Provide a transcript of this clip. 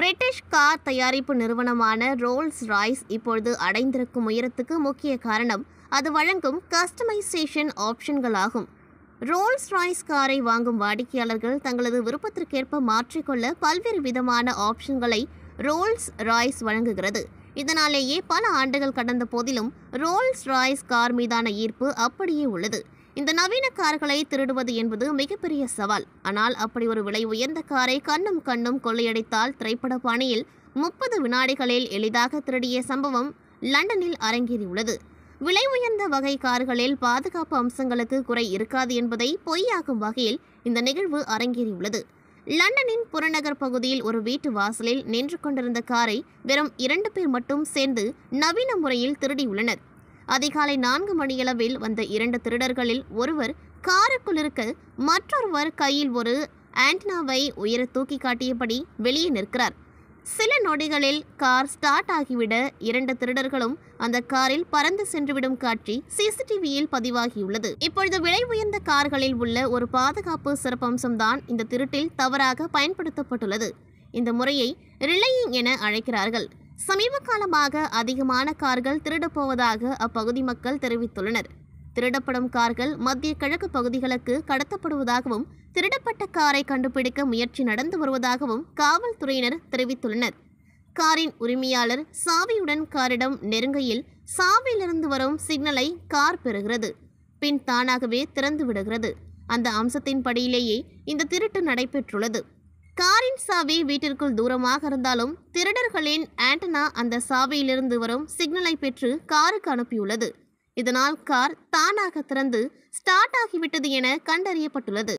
British car தயாரிப்பு நிறுவனமான Rolls Royce இப்பொழுது அடைந்திருக்கும் உயரத்துக்கு முக்கிய காரணம் அது வழங்கும் கஸ்டமைசேஷன் ஆப்ஷன்களாகும் ரோல்ஸ் ராய்ஸ் காரை வாங்கும் வாடிக்கையாளர்கள் தங்களது விருப்பத்திற்கேற்ப மாற்றிக்கொள்ள பல்வேறு விதமான ஆப்ஷன்களை ரோல்ஸ் ராய்ஸ் வழங்குகிறது இதனாலேயே பல ஆண்டுகள் கடந்த போதிலும் ரோல்ஸ் ராய்ஸ் கார் மீதான ஈர்ப்பு அப்படியே உள்ளது இந்த நவீன கார்களை திருடுவது என்பது மிகப்பெரிய சவால் ஆனால் அப்படி ஒரு விலை உயர்ந்த காரை கண்ணும் கண்ணும் கொள்ளையடித்தால் திரைப்பட பாணியில் முப்பது வினாடிகளில் எளிதாக திருடிய சம்பவம் லண்டனில் அரங்கேறியுள்ளது விலை உயர்ந்த வகை கார்களில் பாதுகாப்பு அம்சங்களுக்கு குறை இருக்காது என்பதை பொய்யாக்கும் வகையில் இந்த நிகழ்வு அரங்கேறியுள்ளது லண்டனின் புறநகர் பகுதியில் ஒரு வீட்டு வாசலில் நின்று கொண்டிருந்த காரை வெறும் இரண்டு பேர் மட்டும் சேர்ந்து நவீன முறையில் திருடியுள்ளனர் அதிகாலை நான்கு மணியளவில் வந்த இரண்டு திருடர்களில் ஒருவர் காருக்குள் இருக்க மற்றொருவர் கையில் ஒரு ஆண்டனாவை உயர தூக்கி காட்டியபடி வெளியே நிற்கிறார் சில நொடிகளில் கார் ஸ்டார்ட் ஆகிவிட இரண்டு திருடர்களும் அந்த காரில் பறந்து சென்றுவிடும் காட்சி சிசிடிவியில் பதிவாகியுள்ளது இப்பொழுது விலை உயர்ந்த கார்களில் உள்ள ஒரு பாதுகாப்பு சிறப்பம்சம்தான் இந்த திருட்டில் தவறாக பயன்படுத்தப்பட்டுள்ளது இந்த முறையை ரிலையிங் என அழைக்கிறார்கள் சமீப காலமாக அதிகமான கார்கள் திருடப்போவதாக அப்பகுதி மக்கள் தெரிவித்துள்ளனர் திருடப்படும் கார்கள் மத்திய கிழக்கு பகுதிகளுக்கு கடத்தப்படுவதாகவும் திருடப்பட்ட காரை கண்டுபிடிக்க முயற்சி நடந்து வருவதாகவும் காவல்துறையினர் தெரிவித்துள்ளனர் காரின் உரிமையாளர் சாவியுடன் காரிடம் நெருங்கையில் சாவியிலிருந்து வரும் சிக்னலை கார் பெறுகிறது பின் தானாகவே திறந்து விடுகிறது அந்த அம்சத்தின் படியிலேயே இந்த திருட்டு நடைபெற்றுள்ளது காரின் சாவி வீட்டிற்குள் தூரமாக இருந்தாலும் திருடர்களின் ஆண்டனா அந்த சாவியிலிருந்து வரும் சிக்னலை பெற்று காருக்கு அனுப்பியுள்ளது இதனால் கார் தானாக திறந்து ஸ்டார்ட் ஆகிவிட்டது என கண்டறியப்பட்டுள்ளது